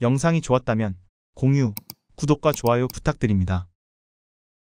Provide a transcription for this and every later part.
영상이 좋았다면 공유, 구독과 좋아요 부탁드립니다.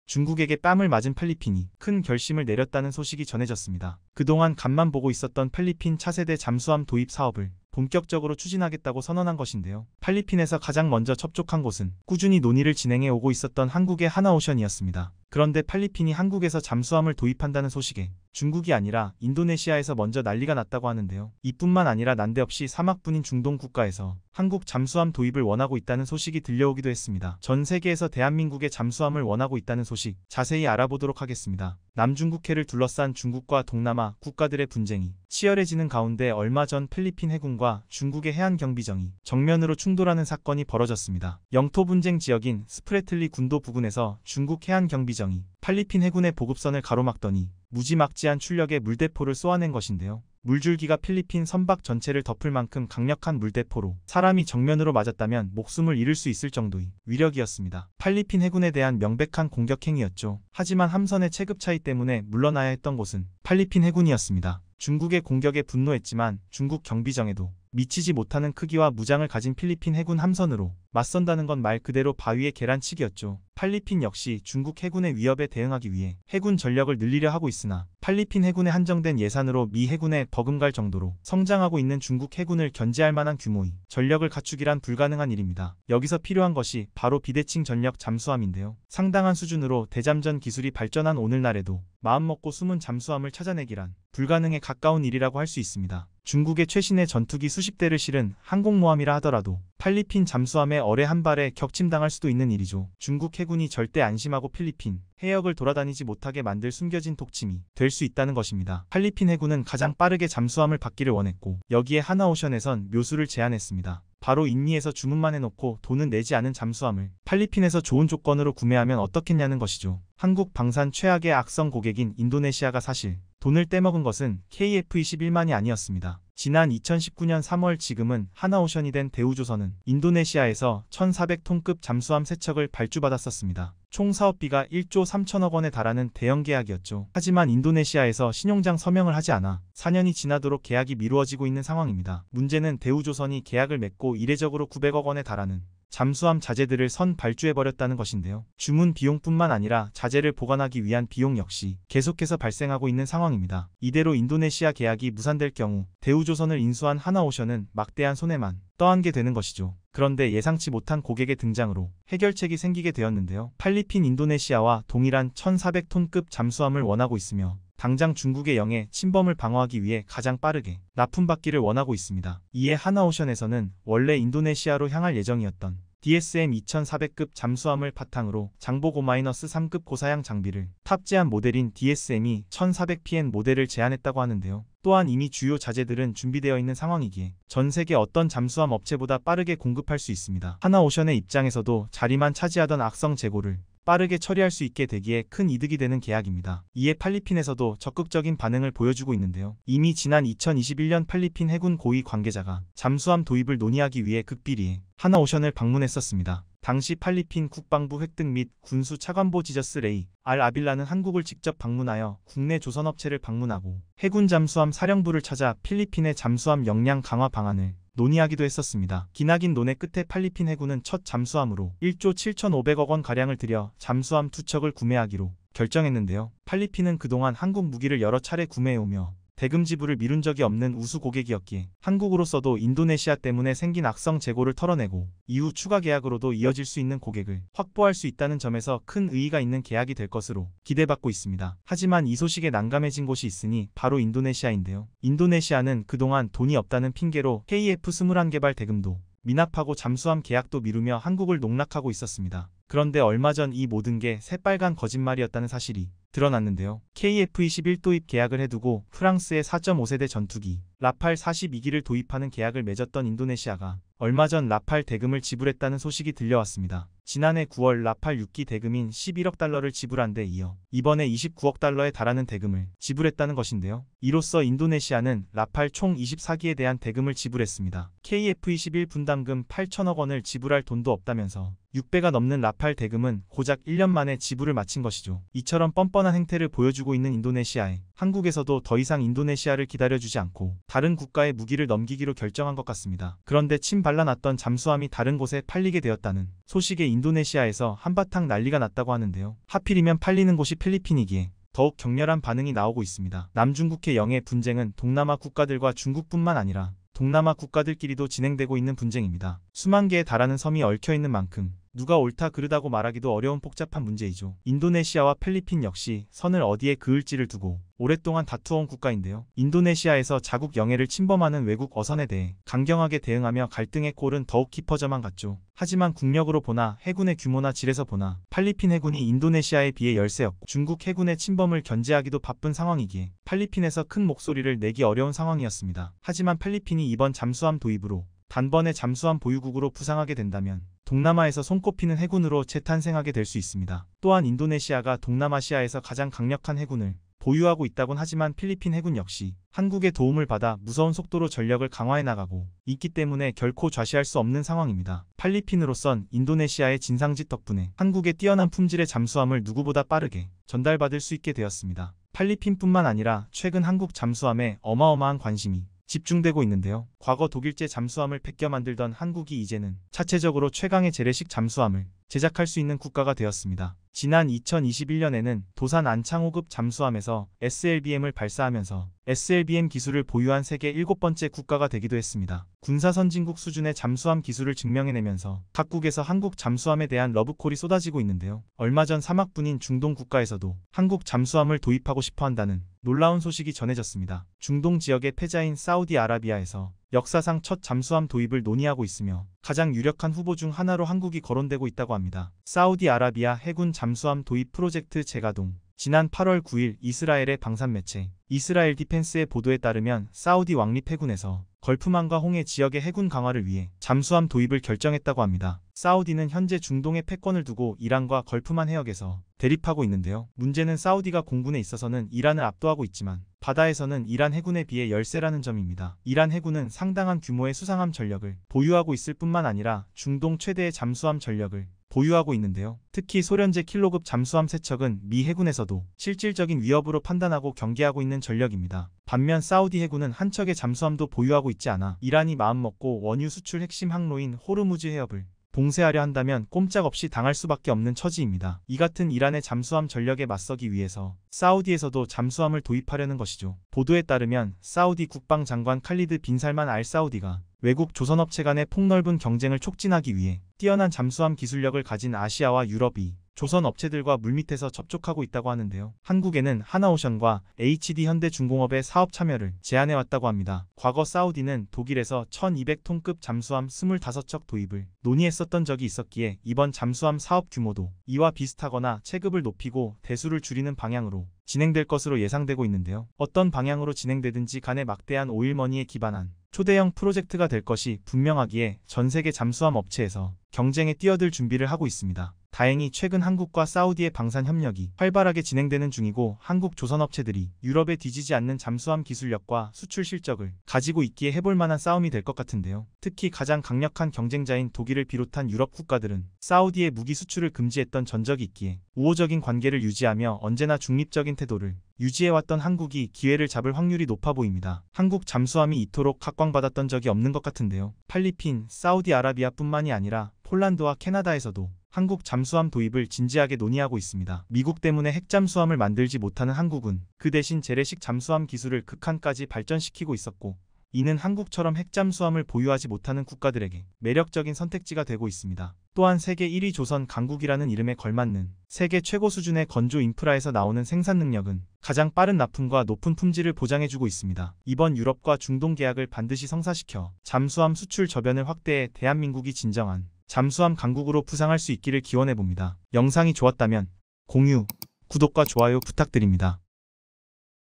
중국에게 뺨을 맞은 필리핀이 큰 결심을 내렸다는 소식이 전해졌습니다. 그동안 간만 보고 있었던 필리핀 차세대 잠수함 도입 사업을 본격적으로 추진하겠다고 선언한 것인데요. 필리핀에서 가장 먼저 접촉한 곳은 꾸준히 논의를 진행해 오고 있었던 한국의 하나오션이었습니다. 그런데 팔리핀이 한국에서 잠수함을 도입한다는 소식에 중국이 아니라 인도네시아에서 먼저 난리가 났다고 하는데요. 이뿐만 아니라 난데없이 사막뿐인 중동 국가에서 한국 잠수함 도입을 원하고 있다는 소식이 들려오기도 했습니다. 전 세계에서 대한민국의 잠수함을 원하고 있다는 소식 자세히 알아보도록 하겠습니다. 남중국해를 둘러싼 중국과 동남아 국가들의 분쟁이 치열해지는 가운데 얼마 전 필리핀 해군과 중국의 해안 경비정이 정면으로 충돌하는 사건이 벌어졌습니다. 영토 분쟁 지역인 스프레틀리 군도 부근에서 중국 해안 경비정 이정이 팔리핀 해군의 보급선을 가로막더니 무지막지한 출력의 물대포를 쏘아낸 것인데요. 물줄기가 필리핀 선박 전체를 덮을 만큼 강력한 물대포로 사람이 정면으로 맞았다면 목숨을 잃을 수 있을 정도의 위력이었습니다. 팔리핀 해군에 대한 명백한 공격행위였죠. 하지만 함선의 체급 차이 때문에 물러나야 했던 곳은 팔리핀 해군이었습니다. 중국의 공격에 분노했지만 중국 경비정에도 미치지 못하는 크기와 무장을 가진 필리핀 해군 함선으로 맞선다는 건 말 그대로 바위의 계란치기였죠. 팔리핀 역시 중국 해군의 위협에 대응하기 위해 해군 전력을 늘리려 하고 있으나 팔리핀 해군의 한정된 예산으로 미 해군에 버금갈 정도로 성장하고 있는 중국 해군을 견제할 만한 규모의 전력을 갖추기란 불가능한 일입니다. 여기서 필요한 것이 바로 비대칭 전력 잠수함인데요. 상당한 수준으로 대잠전 기술이 발전한 오늘날에도 마음먹고 숨은 잠수함을 찾아내기란 불가능에 가까운 일이라고 할 수 있습니다. 중국의 최신의 전투기 수십 대를 실은 항공모함이라 하더라도 팔리핀 잠수함의 어뢰 한 발에 격침당할 수도 있는 일이죠. 중국 해군이 절대 안심하고 필리핀 해역을 돌아다니지 못하게 만들 숨겨진 독침이 될 수 있다는 것입니다. 팔리핀 해군은 가장 빠르게 잠수함을 받기를 원했고 여기에 하나오션에선 묘수를 제안했습니다. 바로 인니에서 주문만 해놓고 돈은 내지 않은 잠수함을 팔리핀에서 좋은 조건으로 구매하면 어떻겠냐는 것이죠. 한국 방산 최악의 악성 고객인 인도네시아가 사실 돈을 떼먹은 것은 KF-21만이 아니었습니다. 지난 2019년 3월 지금은 하나오션이 된 대우조선은 인도네시아에서 1,400톤급 잠수함 세척을 발주받았었습니다. 총 사업비가 1조 3천억 원에 달하는 대형 계약이었죠. 하지만 인도네시아에서 신용장 서명을 하지 않아 4년이 지나도록 계약이 미루어지고 있는 상황입니다. 문제는 대우조선이 계약을 맺고 이례적으로 900억 원에 달하는 잠수함 자재들을 선 발주해버렸다는 것인데요. 주문 비용뿐만 아니라 자재를 보관하기 위한 비용 역시 계속해서 발생하고 있는 상황입니다. 이대로 인도네시아 계약이 무산될 경우 대우조선을 인수한 하나오션은 막대한 손해만 떠안게 되는 것이죠. 그런데 예상치 못한 고객의 등장으로 해결책이 생기게 되었는데요. 팔리핀 인도네시아와 동일한 1400톤급 잠수함을 원하고 있으며 당장 중국의 영해 침범을 방어하기 위해 가장 빠르게 납품받기를 원하고 있습니다. 이에 하나오션에서는 원래 인도네시아로 향할 예정이었던 DSM 2400급 잠수함을 바탕으로 장보고 마이너스 3급 고사양 장비를 탑재한 모델인 DSM이 1400PN 모델을 제안했다고 하는데요. 또한 이미 주요 자재들은 준비되어 있는 상황이기에 전 세계 어떤 잠수함 업체보다 빠르게 공급할 수 있습니다. 하나오션의 입장에서도 자리만 차지하던 악성 재고를 빠르게 처리할 수 있게 되기에 큰 이득이 되는 계약입니다. 이에 팔리핀에서도 적극적인 반응을 보여주고 있는데요. 이미 지난 2021년 팔리핀 해군 고위 관계자가 잠수함 도입을 논의하기 위해 극비리 에 하나오션을 방문했었습니다. 당시 팔리핀 국방부 획득 및 군수 차관보 지저스 레이 알 아빌라는 한국을 직접 방문하여 국내 조선업체를 방문하고 해군 잠수함 사령부를 찾아 필리핀의 잠수함 역량 강화 방안을 논의하기도 했었습니다. 기나긴 논의 끝에 팔리핀 해군은 첫 잠수함으로 1조 7,500억 원가량을 들여 잠수함 두 척을 구매하기로 결정했는데요. 팔리핀은 그동안 한국 무기를 여러 차례 구매해오며 대금 지불을 미룬 적이 없는 우수 고객이었기에 한국으로서도 인도네시아 때문에 생긴 악성 재고를 털어내고 이후 추가 계약으로도 이어질 수 있는 고객을 확보할 수 있다는 점에서 큰 의의가 있는 계약이 될 것으로 기대받고 있습니다. 하지만 이 소식에 난감해진 곳이 있으니 바로 인도네시아인데요. 인도네시아는 그동안 돈이 없다는 핑계로 KF21 개발 대금도 미납하고 잠수함 계약도 미루며 한국을 농락하고 있었습니다. 그런데 얼마 전 이 모든 게 새빨간 거짓말이었다는 사실이 드러났는데요. KF-21 도입 계약을 해두고 프랑스의 4.5세대 전투기 라팔 42기를 도입하는 계약을 맺었던 인도네시아가 얼마 전 라팔 대금을 지불했다는 소식이 들려왔습니다. 지난해 9월 라팔 6기 대금인 11억 달러를 지불한 데 이어 이번에 29억 달러에 달하는 대금을 지불했다는 것인데요. 이로써 인도네시아는 라팔 총 24기에 대한 대금을 지불했습니다. KF-21 분담금 8천억 원을 지불할 돈도 없다면서 6배가 넘는 라팔 대금은 고작 1년 만에 지불을 마친 것이죠. 이처럼 뻔뻔한 행태를 보여주고 있는 인도네시아에 한국에서도 더 이상 인도네시아를 기다려주지 않고 다른 국가에 무기를 넘기기로 결정한 것 같습니다. 그런데 침 발라놨던 잠수함이 다른 곳에 팔리게 되었다는 소식에 인도네시아에서 한바탕 난리가 났다고 하는데요. 하필이면 팔리는 곳이 필리핀이기에 더욱 격렬한 반응이 나오고 있습니다. 남중국해 영해 분쟁은 동남아 국가들과 중국뿐만 아니라 동남아 국가들끼리도 진행되고 있는 분쟁입니다. 수만 개에 달하는 섬이 얽혀있는 만큼 누가 옳다 그르다고 말하기도 어려운 복잡한 문제이죠. 인도네시아와 필리핀 역시 선을 어디에 그을지를 두고 오랫동안 다투어온 국가인데요. 인도네시아에서 자국 영해를 침범하는 외국 어선에 대해 강경하게 대응하며 갈등의 골은 더욱 깊어져만 갔죠. 하지만 국력으로 보나 해군의 규모나 질에서 보나 팔리핀 해군이 인도네시아에 비해 열세였고 중국 해군의 침범을 견제하기도 바쁜 상황이기에 팔리핀에서 큰 목소리를 내기 어려운 상황이었습니다. 하지만 팔리핀이 이번 잠수함 도입으로 단번에 잠수함 보유국으로 부상하게 된다면 동남아에서 손꼽히는 해군으로 재탄생하게 될 수 있습니다. 또한 인도네시아가 동남아시아에서 가장 강력한 해군을 보유하고 있다곤 하지만 필리핀 해군 역시 한국의 도움을 받아 무서운 속도로 전력을 강화해 나가고 있기 때문에 결코 좌시할 수 없는 상황입니다. 팔리핀으로선 인도네시아의 진상짓 덕분에 한국의 뛰어난 품질의 잠수함을 누구보다 빠르게 전달받을 수 있게 되었습니다. 팔리핀뿐만 아니라 최근 한국 잠수함에 어마어마한 관심이 집중되고 있는데요. 과거 독일제 잠수함을 베껴 만들던 한국이 이제는 차체적으로 최강의 재래식 잠수함을 제작할 수 있는 국가가 되었습니다. 지난 2021년에는 도산 안창호급 잠수함에서 SLBM을 발사하면서 SLBM 기술을 보유한 세계 7번째 국가가 되기도 했습니다. 군사선진국 수준의 잠수함 기술을 증명해내면서 각국에서 한국 잠수함에 대한 러브콜이 쏟아지고 있는데요. 얼마 전 사막분인 중동 국가에서도 한국 잠수함을 도입하고 싶어 한다는 놀라운 소식이 전해졌습니다. 중동 지역의 패자인 사우디아라비아에서 역사상 첫 잠수함 도입을 논의하고 있으며 가장 유력한 후보 중 하나로 한국이 거론되고 있다고 합니다. 사우디아라비아 해군 잠수함 도입 프로젝트 제가동 지난 8월 9일 이스라엘의 방산 매체 이스라엘 디펜스의 보도에 따르면 사우디 왕립 해군에서 걸프만과 홍해 지역의 해군 강화를 위해 잠수함 도입을 결정했다고 합니다. 사우디는 현재 중동의 패권을 두고 이란과 걸프만 해역에서 대립하고 있는데요. 문제는 사우디가 공군에 있어서는 이란을 압도하고 있지만 바다에서는 이란 해군에 비해 열세라는 점입니다. 이란 해군은 상당한 규모의 수상함 전력을 보유하고 있을 뿐만 아니라 중동 최대의 잠수함 전력을 보유하고 있는데요. 특히 소련제 킬로급 잠수함 세척은 미 해군에서도 실질적인 위협으로 판단하고 경계하고 있는 전력입니다. 반면 사우디 해군은 한 척의 잠수함도 보유하고 있지 않아 이란이 마음먹고 원유 수출 핵심 항로인 호르무즈 해협을 봉쇄하려 한다면 꼼짝없이 당할 수밖에 없는 처지입니다. 이 같은 이란의 잠수함 전력에 맞서기 위해서 사우디에서도 잠수함을 도입하려는 것이죠. 보도에 따르면 사우디 국방장관 칼리드 빈살만 알 사우디가 외국 조선업체 간의 폭넓은 경쟁을 촉진하기 위해 뛰어난 잠수함 기술력을 가진 아시아와 유럽이 조선 업체들과 물밑에서 접촉하고 있다고 하는데요. 한국에는 하나오션과 HD현대중공업의 사업 참여를 제안해왔다고 합니다. 과거 사우디는 독일에서 1200톤급 잠수함 25척 도입을 논의했었던 적이 있었기에 이번 잠수함 사업 규모도 이와 비슷하거나 체급을 높이고 대수를 줄이는 방향으로 진행될 것으로 예상되고 있는데요. 어떤 방향으로 진행되든지 간에 막대한 오일머니에 기반한 초대형 프로젝트가 될 것이 분명하기에 전 세계 잠수함 업체에서 경쟁에 뛰어들 준비를 하고 있습니다. 다행히 최근 한국과 사우디의 방산 협력이 활발하게 진행되는 중이고 한국 조선업체들이 유럽에 뒤지지 않는 잠수함 기술력과 수출 실적을 가지고 있기에 해볼 만한 싸움이 될 것 같은데요. 특히 가장 강력한 경쟁자인 독일을 비롯한 유럽 국가들은 사우디의 무기 수출을 금지했던 전적이 있기에 우호적인 관계를 유지하며 언제나 중립적인 태도를 유지해왔던 한국이 기회를 잡을 확률이 높아 보입니다. 한국 잠수함이 이토록 각광받았던 적이 없는 것 같은데요. 팔리핀, 사우디아라비아뿐만이 아니라 폴란드와 캐나다에서도 한국 잠수함 도입을 진지하게 논의하고 있습니다. 미국 때문에 핵잠수함을 만들지 못하는 한국은 그 대신 재래식 잠수함 기술을 극한까지 발전시키고 있었고 이는 한국처럼 핵잠수함을 보유하지 못하는 국가들에게 매력적인 선택지가 되고 있습니다. 또한 세계 1위 조선 강국이라는 이름에 걸맞는 세계 최고 수준의 건조 인프라에서 나오는 생산 능력은 가장 빠른 납품과 높은 품질을 보장해주고 있습니다. 이번 유럽과 중동 계약을 반드시 성사시켜 잠수함 수출 저변을 확대해 대한민국이 진정한 잠수함 강국으로 부상할 수 있기를 기원해봅니다. 영상이 좋았다면 공유, 구독과 좋아요 부탁드립니다.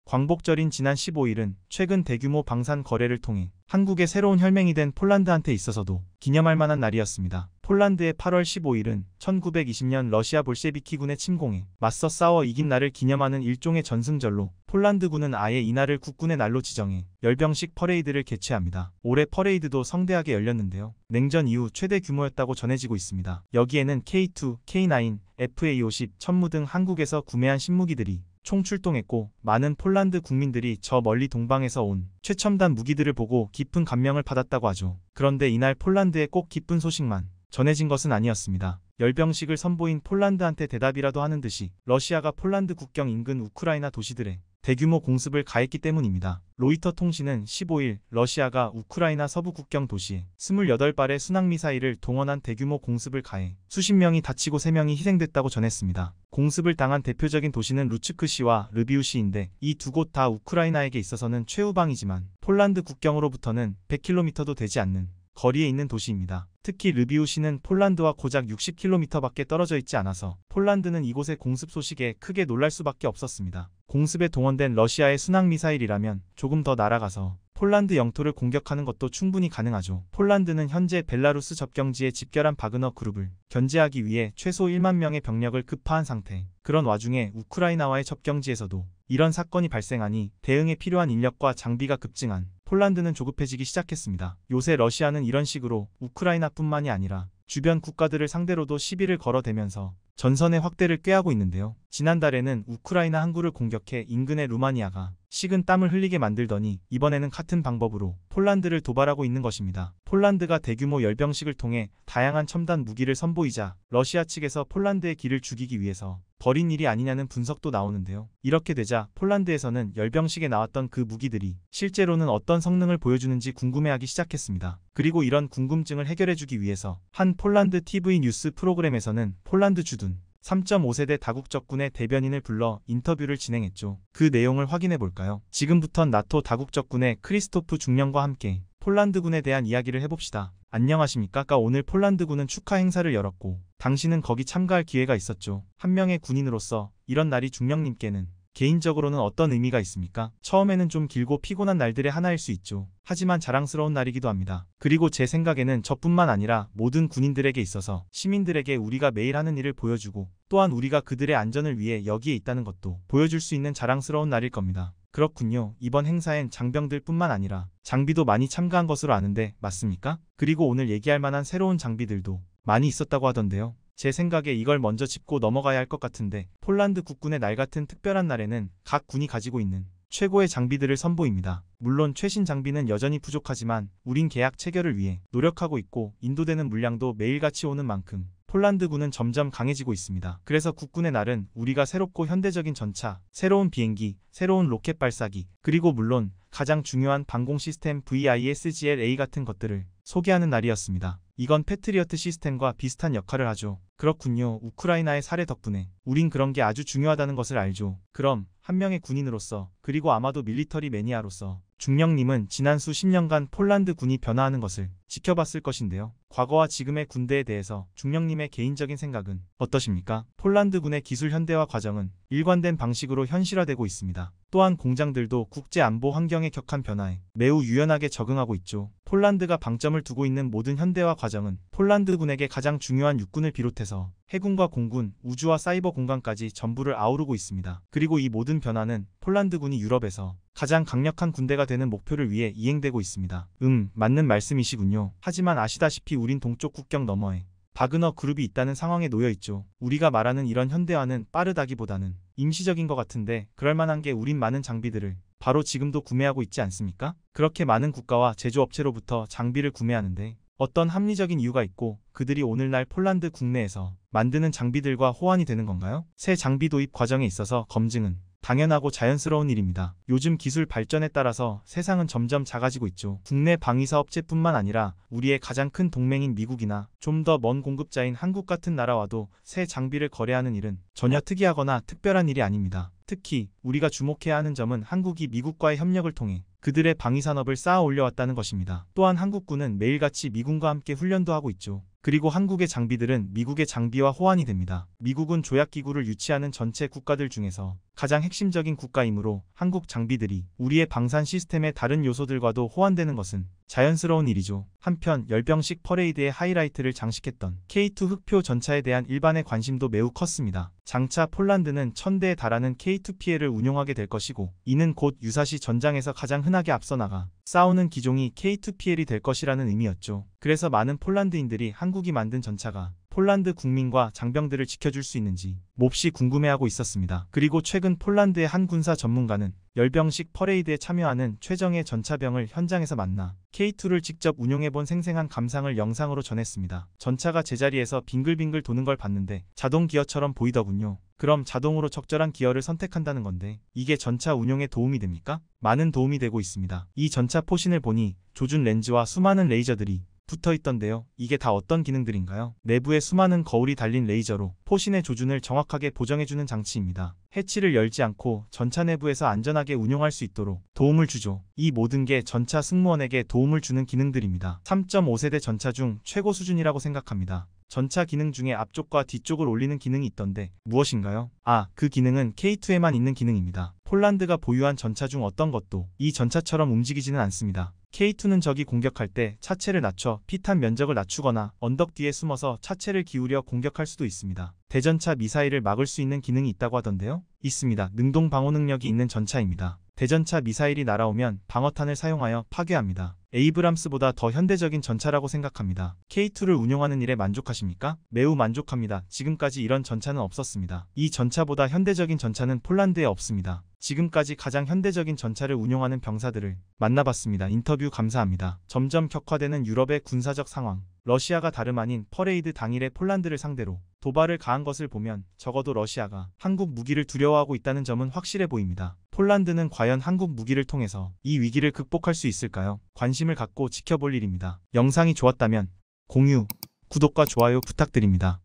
광복절인 지난 15일은 최근 대규모 방산 거래를 통해 한국의 새로운 혈맹이 된 폴란드한테 있어서도 기념할 만한 날이었습니다. 폴란드의 8월 15일은 1920년 러시아 볼셰비키군의 침공에 맞서 싸워 이긴 날을 기념하는 일종의 전승절로 폴란드군은 아예 이날을 국군의 날로 지정해 열병식 퍼레이드를 개최합니다. 올해 퍼레이드도 성대하게 열렸는데요. 냉전 이후 최대 규모였다고 전해지고 있습니다. 여기에는 K2, K9, FA50, 천무 등 한국에서 구매한 신무기들이 총출동했고 많은 폴란드 국민들이 저 멀리 동방에서 온 최첨단 무기들을 보고 깊은 감명을 받았다고 하죠. 그런데 이날 폴란드에 꼭 기쁜 소식만 전해진 것은 아니었습니다. 열병식을 선보인 폴란드한테 대답이라도 하는 듯이 러시아가 폴란드 국경 인근 우크라이나 도시들에 대규모 공습을 가했기 때문입니다. 로이터 통신은 15일 러시아가 우크라이나 서부 국경 도시에 28발의 순항미사일을 동원한 대규모 공습을 가해 수십 명이 다치고 3명이 희생됐다고 전했습니다. 공습을 당한 대표적인 도시는 루츠크시와 르비우시인데 이 두 곳 다 우크라이나에게 있어서는 최후방이지만 폴란드 국경으로부터는 100km도 되지 않는 거리에 있는 도시입니다. 특히 르비우시는 폴란드와 고작 60km밖에 떨어져 있지 않아서 폴란드는 이곳의 공습 소식에 크게 놀랄 수밖에 없었습니다. 공습에 동원된 러시아의 순항미사일이라면 조금 더 날아가서 폴란드 영토를 공격하는 것도 충분히 가능하죠. 폴란드는 현재 벨라루스 접경지에 집결한 바그너 그룹을 견제하기 위해 최소 1만 명의 병력을 급파한 상태. 그런 와중에 우크라이나와의 접경지에서도 이런 사건이 발생하니 대응에 필요한 인력과 장비가 급증한 폴란드는 조급해지기 시작했습니다. 요새 러시아는 이런 식으로 우크라이나뿐만이 아니라 주변 국가들을 상대로도 시비를 걸어대면서 전선의 확대를 꾀하고 있는데요. 지난달에는 우크라이나 항구를 공격해 인근의 루마니아가 식은 땀을 흘리게 만들더니 이번에는 같은 방법으로 폴란드를 도발하고 있는 것입니다. 폴란드가 대규모 열병식을 통해 다양한 첨단 무기를 선보이자 러시아 측에서 폴란드의 길을 죽이기 위해서 버린 일이 아니냐는 분석도 나오는데요. 이렇게 되자 폴란드에서는 열병식에 나왔던 그 무기들이 실제로는 어떤 성능을 보여주는지 궁금해하기 시작했습니다. 그리고 이런 궁금증을 해결해주기 위해서 한 폴란드 TV 뉴스 프로그램에서는 폴란드 주둔 3.5세대 다국적군의 대변인을 불러 인터뷰를 진행했죠. 그 내용을 확인해 볼까요? 지금부터 나토 다국적군의 크리스토프 중령과 함께 폴란드군에 대한 이야기를 해봅시다. 안녕하십니까? 까 오늘 폴란드군은 축하 행사를 열었고 당신은 거기 참가할 기회가 있었죠. 한 명의 군인으로서 이런 날이 중령님께는 개인적으로는 어떤 의미가 있습니까? 처음에는 좀 길고 피곤한 날들의 하나일 수 있죠. 하지만 자랑스러운 날이기도 합니다. 그리고 제 생각에는 저뿐만 아니라 모든 군인들에게 있어서 시민들에게 우리가 매일 하는 일을 보여주고 또한 우리가 그들의 안전을 위해 여기에 있다는 것도 보여줄 수 있는 자랑스러운 날일 겁니다. 그렇군요. 이번 행사엔 장병들 뿐만 아니라 장비도 많이 참가한 것으로 아는데 맞습니까? 그리고 오늘 얘기할 만한 새로운 장비들도 많이 있었다고 하던데요. 제 생각에 이걸 먼저 짚고 넘어가야 할 것 같은데 폴란드 국군의 날 같은 특별한 날에는 각 군이 가지고 있는 최고의 장비들을 선보입니다. 물론 최신 장비는 여전히 부족하지만 우린 계약 체결을 위해 노력하고 있고 인도되는 물량도 매일같이 오는 만큼 폴란드군은 점점 강해지고 있습니다. 그래서 국군의 날은 우리가 새롭고 현대적인 전차, 새로운 비행기, 새로운 로켓 발사기, 그리고 물론 가장 중요한 방공 시스템 VISGLA 같은 것들을 소개하는 날이었습니다. 이건 패트리어트 시스템과 비슷한 역할을 하죠. 그렇군요. 우크라이나의 사례 덕분에 우린 그런 게 아주 중요하다는 것을 알죠. 그럼 한 명의 군인으로서 그리고 아마도 밀리터리 매니아로서 중령님은 지난 수십 년간 폴란드 군이 변화하는 것을 지켜봤을 것인데요. 과거와 지금의 군대에 대해서 중령님의 개인적인 생각은 어떠십니까? 폴란드 군의 기술 현대화 과정은 일관된 방식으로 현실화되고 있습니다. 또한 공장들도 국제 안보 환경의 격한 변화에 매우 유연하게 적응하고 있죠. 폴란드가 방점을 두고 있는 모든 현대화 과정은 폴란드군에게 가장 중요한 육군을 비롯해서 해군과 공군, 우주와 사이버 공간까지 전부를 아우르고 있습니다. 그리고 이 모든 변화는 폴란드군이 유럽에서 가장 강력한 군대가 되는 목표를 위해 이행되고 있습니다. 음, 맞는 말씀이시군요. 하지만 아시다시피 우린 동쪽 국경 너머에 바그너 그룹이 있다는 상황에 놓여 있죠. 우리가 말하는 이런 현대화는 빠르다기보다는 임시적인 것 같은데 그럴만한 게 우린 많은 장비들을 바로 지금도 구매하고 있지 않습니까? 그렇게 많은 국가와 제조업체로부터 장비를 구매하는데 어떤 합리적인 이유가 있고 그들이 오늘날 폴란드 국내에서 만드는 장비들과 호환이 되는 건가요? 새 장비 도입 과정에 있어서 검증은 당연하고 자연스러운 일입니다. 요즘 기술 발전에 따라서 세상은 점점 작아지고 있죠. 국내 방위사 업체뿐만 아니라 우리의 가장 큰 동맹인 미국이나 좀 더 먼 공급자인 한국 같은 나라와도 새 장비를 거래하는 일은 전혀 특이하거나 특별한 일이 아닙니다. 특히 우리가 주목해야 하는 점은 한국이 미국과의 협력을 통해 그들의 방위산업을 쌓아 올려왔다는 것입니다. 또한 한국군은 매일같이 미군과 함께 훈련도 하고 있죠. 그리고 한국의 장비들은 미국의 장비와 호환이 됩니다. 미국은 조약기구를 유치하는 전체 국가들 중에서 가장 핵심적인 국가이므로 한국 장비들이 우리의 방산 시스템의 다른 요소들과도 호환되는 것은 자연스러운 일이죠. 한편 열병식 퍼레이드의 하이라이트를 장식했던 K2 흑표 전차에 대한 일반의 관심도 매우 컸습니다. 장차 폴란드는 천대에 달하는 K2PL을 운용하게 될 것이고 이는 곧 유사시 전장에서 가장 흔 흔하게 앞서 나가 싸우는 기종이 K2PL이 될 것이라는 의미였죠. 그래서 많은 폴란드인들이 한국이 만든 전차가 폴란드 국민과 장병들을 지켜줄 수 있는지 몹시 궁금해하고 있었습니다. 그리고 최근 폴란드의 한 군사 전문가는 열병식 퍼레이드에 참여하는 최정의 전차병을 현장에서 만나 K2를 직접 운용해본 생생한 감상을 영상으로 전했습니다. 전차가 제자리에서 빙글빙글 도는 걸 봤는데 자동 기어처럼 보이더군요. 그럼 자동으로 적절한 기어를 선택한다는 건데 이게 전차 운용에 도움이 됩니까? 많은 도움이 되고 있습니다. 이 전차 포신을 보니 조준 렌즈와 수많은 레이저들이 붙어 있던데요. 이게 다 어떤 기능들인가요? 내부에 수많은 거울이 달린 레이저로 포신의 조준을 정확하게 보정해주는 장치입니다. 해치를 열지 않고 전차 내부에서 안전하게 운용할 수 있도록 도움을 주죠. 이 모든 게 전차 승무원에게 도움을 주는 기능들입니다. 3.5세대 전차 중 최고 수준이라고 생각합니다. 전차 기능 중에 앞쪽과 뒤쪽을 올리는 기능이 있던데 무엇인가요? 아, 그 기능은 K2에만 있는 기능입니다. 폴란드가 보유한 전차 중 어떤 것도 이 전차처럼 움직이지는 않습니다. K2는 적이 공격할 때 차체를 낮춰 피탄 면적을 낮추거나 언덕 뒤에 숨어서 차체를 기울여 공격할 수도 있습니다. 대전차 미사일을 막을 수 있는 기능이 있다고 하던데요? 있습니다. 능동 방어 능력이 있는 전차입니다. 대전차 미사일이 날아오면 방어탄을 사용하여 파괴합니다. 에이브람스보다 더 현대적인 전차라고 생각합니다. K2를 운용하는 일에 만족하십니까? 매우 만족합니다. 지금까지 이런 전차는 없었습니다. 이 전차보다 현대적인 전차는 폴란드에 없습니다. 지금까지 가장 현대적인 전차를 운용하는 병사들을 만나봤습니다. 인터뷰 감사합니다. 점점 격화되는 유럽의 군사적 상황 러시아가 다름 아닌 퍼레이드 당일에 폴란드를 상대로 도발을 가한 것을 보면 적어도 러시아가 한국 무기를 두려워하고 있다는 점은 확실해 보입니다. 폴란드는 과연 한국 무기를 통해서 이 위기를 극복할 수 있을까요? 관심을 갖고 지켜볼 일입니다. 영상이 좋았다면 공유, 구독과 좋아요 부탁드립니다.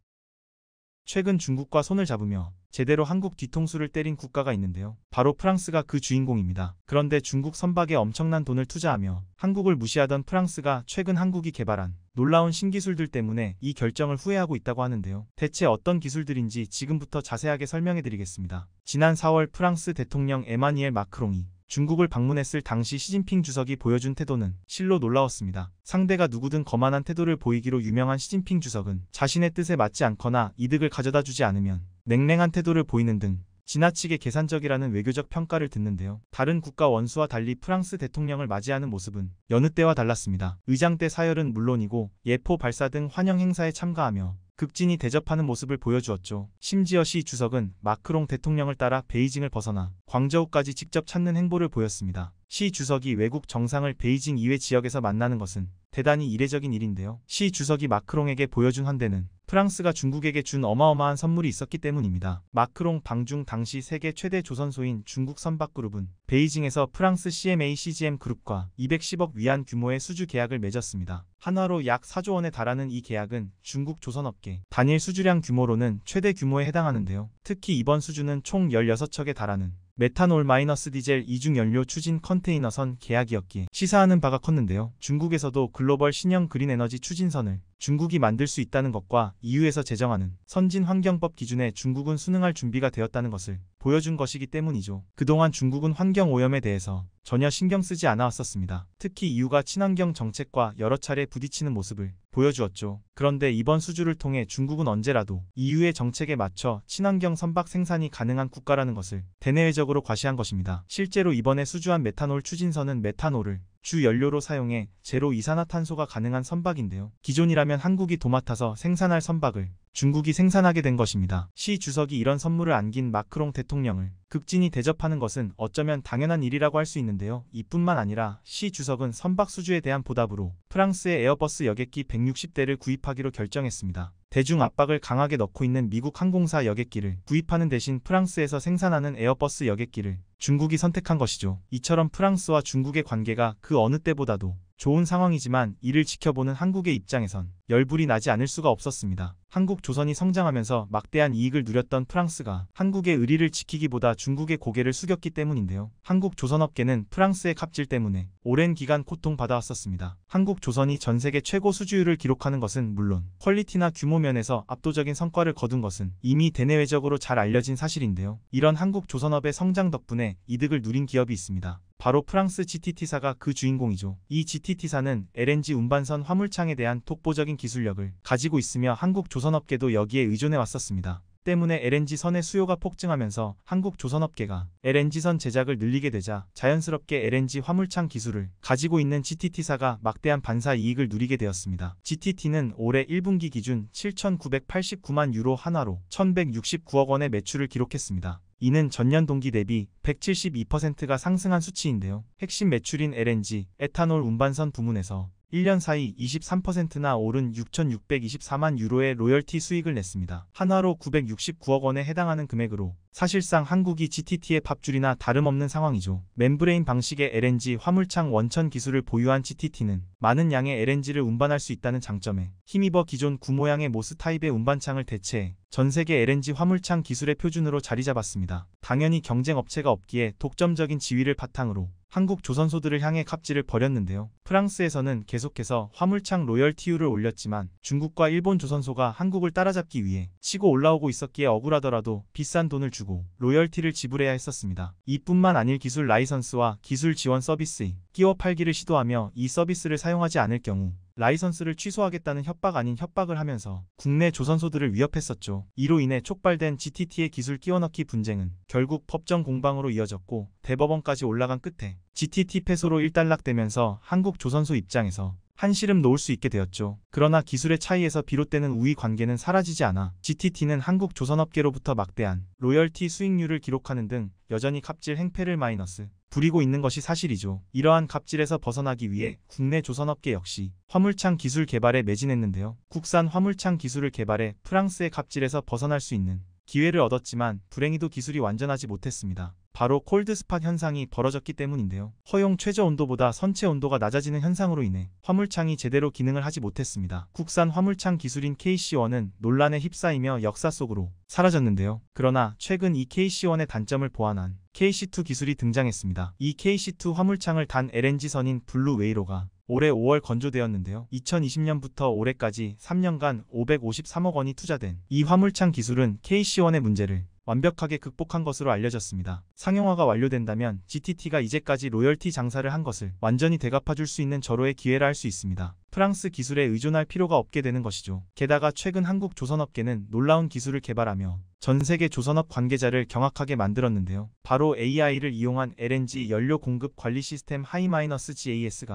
최근 중국과 손을 잡으며 제대로 한국 뒤통수를 때린 국가가 있는데요. 바로 프랑스가 그 주인공입니다. 그런데 중국 선박에 엄청난 돈을 투자하며 한국을 무시하던 프랑스가 최근 한국이 개발한 놀라운 신기술들 때문에 이 결정을 후회하고 있다고 하는데요. 대체 어떤 기술들인지 지금부터 자세하게 설명해드리겠습니다. 지난 4월 프랑스 대통령 에마니엘 마크롱이 중국을 방문했을 당시 시진핑 주석이 보여준 태도는 실로 놀라웠습니다. 상대가 누구든 거만한 태도를 보이기로 유명한 시진핑 주석은 자신의 뜻에 맞지 않거나 이득을 가져다 주지 않으면 냉랭한 태도를 보이는 등 지나치게 계산적이라는 외교적 평가를 듣는데요. 다른 국가 원수와 달리 프랑스 대통령을 맞이하는 모습은 여느 때와 달랐습니다. 의장대 사열은 물론이고 예포 발사 등 환영 행사에 참가하며 극진히 대접하는 모습을 보여주었죠. 심지어 시 주석은 마크롱 대통령을 따라 베이징을 벗어나 광저우까지 직접 찾는 행보를 보였습니다. 시 주석이 외국 정상을 베이징 이외 지역에서 만나는 것은 대단히 이례적인 일인데요. 시 주석이 마크롱에게 보여준 환대는 프랑스가 중국에게 준 어마어마한 선물이 있었기 때문입니다. 마크롱 방중 당시 세계 최대 조선소인 중국 선박그룹은 베이징에서 프랑스 CMA CGM 그룹과 210억 위안 규모의 수주 계약을 맺었습니다. 한화로 약 4조 원에 달하는 이 계약은 중국 조선업계 단일 수주량 규모로는 최대 규모에 해당하는데요. 특히 이번 수주는 총 16척에 달하는 메탄올 마이너스 디젤 이중연료 추진 컨테이너선 계약이었기에 시사하는 바가 컸는데요. 중국에서도 글로벌 신형 그린 에너지 추진선을 중국이 만들 수 있다는 것과 EU에서 제정하는 선진환경법 기준에 중국은 순응할 준비가 되었다는 것을 보여준 것이기 때문이죠. 그동안 중국은 환경오염에 대해서 전혀 신경 쓰지 않아왔었습니다. 특히 이유가 친환경 정책과 여러 차례 부딪히는 모습을 보여주었죠. 그런데 이번 수주를 통해 중국은 언제라도 EU의 정책에 맞춰 친환경 선박 생산이 가능한 국가라는 것을 대내외적으로 과시한 것입니다. 실제로 이번에 수주한 메탄올 추진선은 메탄올을 주 연료로 사용해 제로 이산화탄소가 가능한 선박인데요. 기존이라면 한국이 도맡아서 생산할 선박을 중국이 생산하게 된 것입니다. 시 주석이 이런 선물을 안긴 마크롱 대통령을 극진히 대접하는 것은 어쩌면 당연한 일이라고 할 수 있는데요. 이뿐만 아니라 시 주석은 선박 수주에 대한 보답으로 프랑스의 에어버스 여객기 160대를 구입하기로 결정했습니다. 대중 압박을 강하게 넣고 있는 미국 항공사 여객기를 구입하는 대신 프랑스에서 생산하는 에어버스 여객기를 중국이 선택한 것이죠. 이처럼 프랑스와 중국의 관계가 그 어느 때보다도 좋은 상황이지만 이를 지켜보는 한국의 입장에선 열불이 나지 않을 수가 없었습니다. 한국 조선이 성장하면서 막대한 이익을 누렸던 프랑스가 한국의 의리를 지키기보다 중국의 고개를 숙였기 때문인데요. 한국 조선업계는 프랑스의 갑질 때문에 오랜 기간 고통받아왔었습니다. 한국 조선이 전 세계 최고 수주율을 기록하는 것은 물론 퀄리티나 규모 면에서 압도적인 성과를 거둔 것은 이미 대내외적으로 잘 알려진 사실인데요. 이런 한국 조선업의 성장 덕분에 이득을 누린 기업이 있습니다. 바로 프랑스 GTT사가 그 주인공이죠. 이 GTT사는 LNG 운반선 화물창에 대한 독보적인 기술력을 가지고 있으며 한국 조선 조선업계도 여기에 의존해 왔었습니다. 때문에 LNG선의 수요가 폭증하면서 한국 조선업계가 LNG선 제작을 늘리게 되자 자연스럽게 LNG 화물창 기술을 가지고 있는 GTT사가 막대한 반사 이익을 누리게 되었습니다. GTT는 올해 1분기 기준 7,989만 유로 하나로 1,169억 원의 매출을 기록했습니다. 이는 전년 동기 대비 172%가 상승한 수치인데요. 핵심 매출인 LNG, 에탄올 운반선 부문에서 1년 사이 23%나 오른 6,624만 유로의 로열티 수익을 냈습니다. 한화로 969억 원에 해당하는 금액으로 사실상 한국이 GTT의 밥줄이나 다름없는 상황이죠. 멤브레인 방식의 LNG 화물창 원천 기술을 보유한 GTT는 많은 양의 LNG를 운반할 수 있다는 장점에 힘입어 기존 구모양의 모스 타입의 운반창을 대체해 전 세계 LNG 화물창 기술의 표준으로 자리 잡았습니다. 당연히 경쟁 업체가 없기에 독점적인 지위를 바탕으로 한국 조선소들을 향해 갑질을 벌였는데요. 프랑스에서는 계속해서 화물창 로열티유를 올렸지만 중국과 일본 조선소가 한국을 따라잡기 위해 치고 올라오고 있었기에 억울하더라도 비싼 돈을 주고 주고 로열티를 지불해야 했었습니다. 이뿐만 아닐 기술 라이선스와 기술 지원 서비스, 끼워 팔기를 시도하며 이 서비스를 사용하지 않을 경우 라이선스를 취소하겠다는 협박 아닌 협박을 하면서 국내 조선소들을 위협했었죠. 이로 인해 촉발된 GTT의 기술 끼워넣기 분쟁은 결국 법정 공방으로 이어졌고 대법원까지 올라간 끝에 GTT 패소로 일단락되면서 한국 조선소 입장에서 한시름 놓을 수 있게 되었죠. 그러나 기술의 차이에서 비롯되는 우위 관계는 사라지지 않아 GTT는 한국 조선업계로부터 막대한 로열티 수익률을 기록하는 등 여전히 갑질 행패를 마이너스 부리고 있는 것이 사실이죠. 이러한 갑질에서 벗어나기 위해 국내 조선업계 역시 화물창 기술 개발에 매진했는데요. 국산 화물창 기술을 개발해 프랑스의 갑질에서 벗어날 수 있는 기회를 얻었지만 불행히도 기술이 완전하지 못했습니다. 바로 콜드스팟 현상이 벌어졌기 때문인데요. 허용 최저 온도보다 선체 온도가 낮아지는 현상으로 인해 화물창이 제대로 기능을 하지 못했습니다. 국산 화물창 기술인 KC1은 논란에 휩싸이며 역사 속으로 사라졌는데요. 그러나 최근 이 KC1의 단점을 보완한 KC2 기술이 등장했습니다. 이 KC2 화물창을 단 LNG선인 블루웨이로가 올해 5월 건조되었는데요. 2020년부터 올해까지 3년간 553억 원이 투자된 이 화물창 기술은 KC1의 문제를 완벽하게 극복한 것으로 알려졌습니다. 상용화가 완료된다면 GTT가 이제까지 로열티 장사를 한 것을 완전히 대갚아줄수 있는 절호의 기회라 할 수 있습니다. 프랑스 기술에 의존할 필요가 없게 되는 것이죠. 게다가 최근 한국 조선업계는 놀라운 기술을 개발하며 전 세계 조선업 관계자를 경악하게 만들었는데요. 바로 AI를 이용한 LNG 연료 공급 관리 시스템 하이-GAS가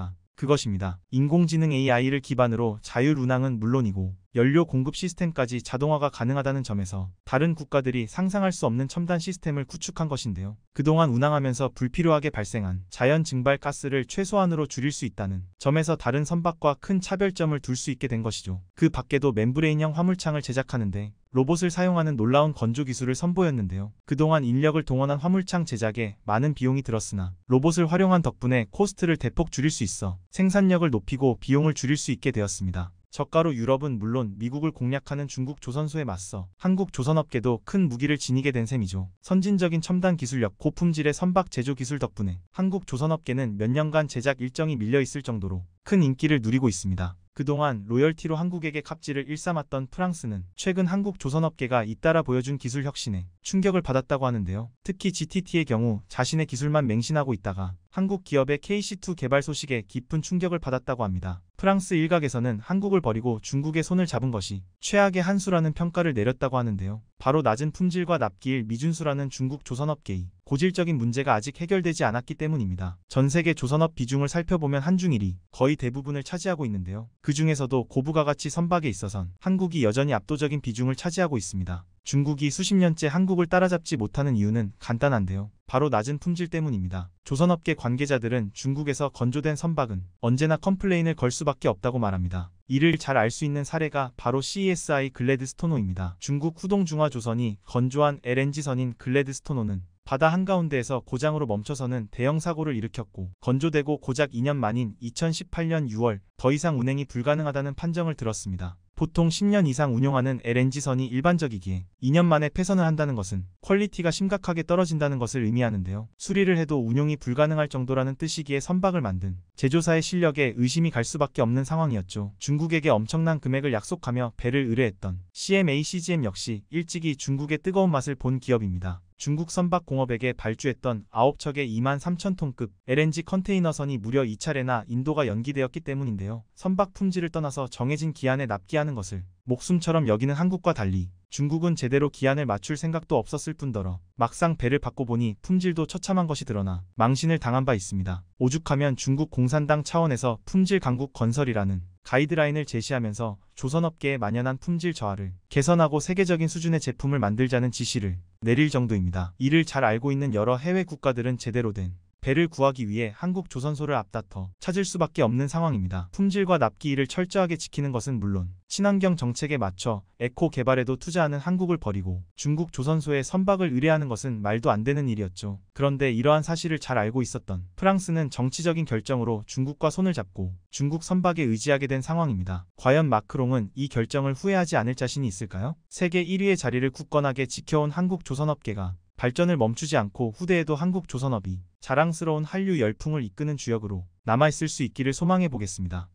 마이너스 그것입니다. 인공지능 AI를 기반으로 자율 운항은 물론이고 연료 공급 시스템까지 자동화가 가능하다는 점에서 다른 국가들이 상상할 수 없는 첨단 시스템을 구축한 것인데요. 그동안 운항하면서 불필요하게 발생한 자연 증발 가스를 최소한으로 줄일 수 있다는 점에서 다른 선박과 큰 차별점을 둘 수 있게 된 것이죠. 그 밖에도 멤브레인형 화물창을 제작하는데 로봇을 사용하는 놀라운 건조 기술을 선보였는데요. 그동안 인력을 동원한 화물창 제작에 많은 비용이 들었으나 로봇을 활용한 덕분에 코스트를 대폭 줄일 수 있어 생산력을 높이고 비용을 줄일 수 있게 되었습니다. 저가로 유럽은 물론 미국을 공략하는 중국 조선소에 맞서 한국 조선업계도 큰 무기를 지니게 된 셈이죠. 선진적인 첨단 기술력, 고품질의 선박 제조 기술 덕분에 한국 조선업계는 몇 년간 제작 일정이 밀려있을 정도로 큰 인기를 누리고 있습니다. 그동안 로열티로 한국에게 갑질을 일삼았던 프랑스는 최근 한국 조선업계가 잇따라 보여준 기술 혁신에 충격을 받았다고 하는데요. 특히 GTT의 경우 자신의 기술만 맹신하고 있다가 한국 기업의 KC2 개발 소식에 깊은 충격을 받았다고 합니다. 프랑스 일각에서는 한국을 버리고 중국의 손을 잡은 것이 최악의 한 수라는 평가를 내렸다고 하는데요. 바로 낮은 품질과 납기일 미준수라는 중국 조선업계의 고질적인 문제가 아직 해결되지 않았기 때문입니다. 전 세계 조선업 비중을 살펴보면 한중 일이 거의 대부분을 차지하고 있는데요. 그 중에서도 고부가가치 선박에 있어선 한국이 여전히 압도적인 비중을 차지하고 있습니다. 중국이 수십 년째 한국을 따라잡지 못하는 이유는 간단한데요. 바로 낮은 품질 때문입니다. 조선업계 관계자들은 중국에서 건조된 선박은 언제나 컴플레인을 걸 수밖에 없다고 말합니다. 이를 잘 알 수 있는 사례가 바로 CSI 글래드스토노입니다. 중국 후동중화조선이 건조한 LNG선인 글래드스토노는 바다 한가운데에서 고장으로 멈춰서는 대형 사고를 일으켰고 건조되고 고작 2년 만인 2018년 6월 더 이상 운행이 불가능하다는 판정을 들었습니다. 보통 10년 이상 운용하는 LNG선이 일반적이기에 2년 만에 폐선을 한다는 것은 퀄리티가 심각하게 떨어진다는 것을 의미하는데요. 수리를 해도 운용이 불가능할 정도라는 뜻이기에 선박을 만든 제조사의 실력에 의심이 갈 수밖에 없는 상황이었죠. 중국에게 엄청난 금액을 약속하며 배를 의뢰했던 CMA CGM 역시 일찍이 중국의 뜨거운 맛을 본 기업입니다. 중국 선박공업에게 발주했던 9척의 2만 3천 톤급 LNG 컨테이너선이 무려 2차례나 인도가 연기되었기 때문인데요. 선박 품질을 떠나서 정해진 기한에 납기하는 것을 목숨처럼 여기는 한국과 달리 중국은 제대로 기한을 맞출 생각도 없었을 뿐더러 막상 배를 받고 보니 품질도 처참한 것이 드러나 망신을 당한 바 있습니다. 오죽하면 중국 공산당 차원에서 품질 강국 건설이라는 가이드라인을 제시하면서 조선업계에 만연한 품질 저하를 개선하고 세계적인 수준의 제품을 만들자는 지시를 내릴 정도입니다. 이를 잘 알고 있는 여러 해외 국가들은 제대로 된 배를 구하기 위해 한국 조선소를 앞다퉈 찾을 수밖에 없는 상황입니다. 품질과 납기일을 철저하게 지키는 것은 물론 친환경 정책에 맞춰 에코 개발에도 투자하는 한국을 버리고 중국 조선소에 선박을 의뢰하는 것은 말도 안 되는 일이었죠. 그런데 이러한 사실을 잘 알고 있었던 프랑스는 정치적인 결정으로 중국과 손을 잡고 중국 선박에 의지하게 된 상황입니다. 과연 마크롱은 이 결정을 후회하지 않을 자신이 있을까요? 세계 1위의 자리를 굳건하게 지켜온 한국 조선업계가 발전을 멈추지 않고 후대에도 한국 조선업이 자랑스러운 한류 열풍을 이끄는 주역으로 남아있을 수 있기를 소망해보겠습니다.